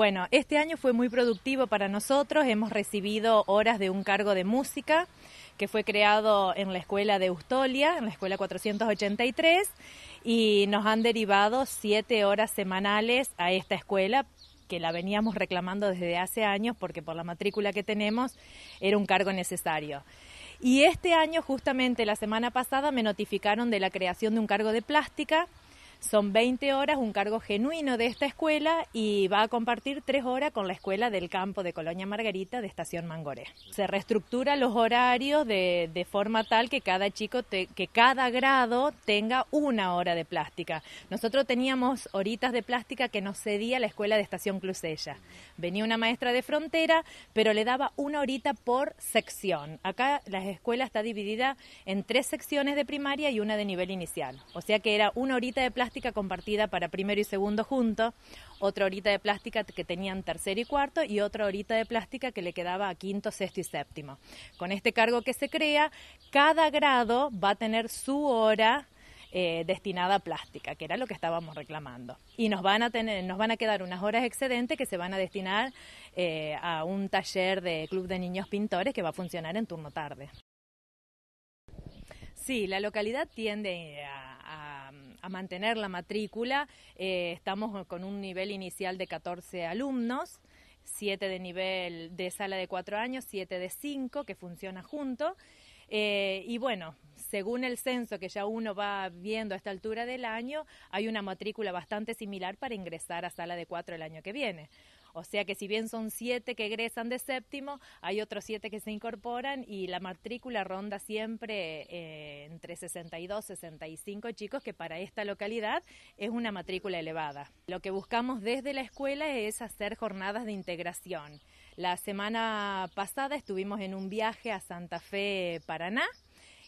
Bueno, este año fue muy productivo para nosotros. Hemos recibido horas de un cargo de música que fue creado en la escuela de Ustolia, en la escuela 483, y nos han derivado siete horas semanales a esta escuela que la veníamos reclamando desde hace años porque por la matrícula que tenemos era un cargo necesario. Y este año, justamente la semana pasada, me notificaron de la creación de un cargo de plástica son 20 horas, un cargo genuino de esta escuela y va a compartir tres horas con la escuela del campo de Colonia Margarita de Estación Mangoré. Se reestructura los horarios de, forma tal que cada chico, que cada grado tenga una hora de plástica. Nosotros teníamos horitas de plástica que nos cedía la escuela de Estación Clusella. Venía una maestra de frontera, pero le daba una horita por sección. Acá la escuela está dividida en tres secciones de primaria y una de nivel inicial. O sea que era una horita de plástica plástica compartida para primero y segundo juntos, otra horita de plástica que tenían tercero y cuarto y otra horita de plástica que le quedaba a quinto, sexto y séptimo. Con este cargo que se crea, cada grado va a tener su hora eh, destinada a plástica, que era lo que estábamos reclamando. Y nos van a, tener, nos van a quedar unas horas excedentes que se van a destinar eh, a un taller de Club de Niños Pintores que va a funcionar en turno tarde. Sí, la localidad tiende a mantener la matrícula. Eh, estamos con un nivel inicial de 14 alumnos. 7 de nivel de sala de 4 años, 7 de 5, que funciona junto. Eh, y bueno, según el censo que ya uno va viendo a esta altura del año, hay una matrícula bastante similar para ingresar a sala de 4 el año que viene. O sea que si bien son siete que egresan de séptimo, hay otros siete que se incorporan y la matrícula ronda siempre eh, entre 62 y 65 chicos, que para esta localidad es una matrícula elevada. Lo que buscamos desde la escuela es hacer jornadas de integración. La semana pasada estuvimos en un viaje a Santa Fe, Paraná,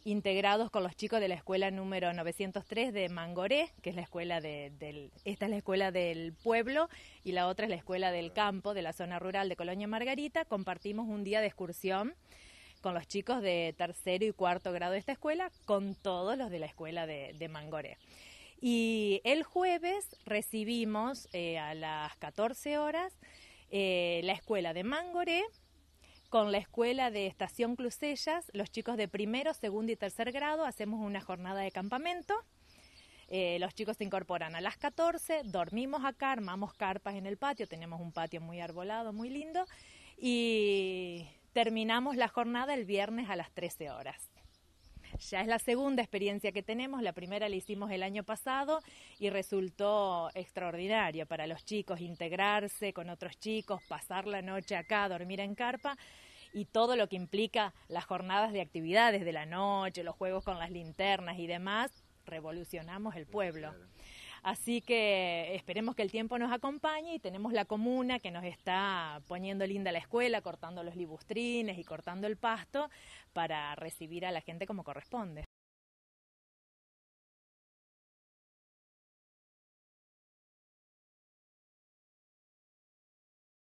integrados con los chicos de la escuela número 903 de Mangoré, que es la escuela de, del, esta es la escuela del pueblo y la otra es la escuela del campo de la zona rural de Colonia Margarita. Compartimos un día de excursión con los chicos de tercero y cuarto grado de esta escuela, con todos los de la escuela de, Mangoré. Y el jueves recibimos eh, a las 14 horas eh, la escuela de Mangoré, con la escuela de Estación Clusellas, los chicos de primero, segundo y tercer grado, hacemos una jornada de campamento. Eh, los chicos se incorporan a las 14, dormimos acá, armamos carpas en el patio, tenemos un patio muy arbolado, muy lindo, y terminamos la jornada el viernes a las 13 horas. Ya es la segunda experiencia que tenemos, la primera la hicimos el año pasado y resultó extraordinario para los chicos integrarse con otros chicos, pasar la noche acá, dormir en carpa y todo lo que implica las jornadas de actividades de la noche, los juegos con las linternas y demás, revolucionamos el pueblo. Así que esperemos que el tiempo nos acompañe y tenemos la comuna que nos está poniendo linda la escuela, cortando los libustrines y cortando el pasto para recibir a la gente como corresponde.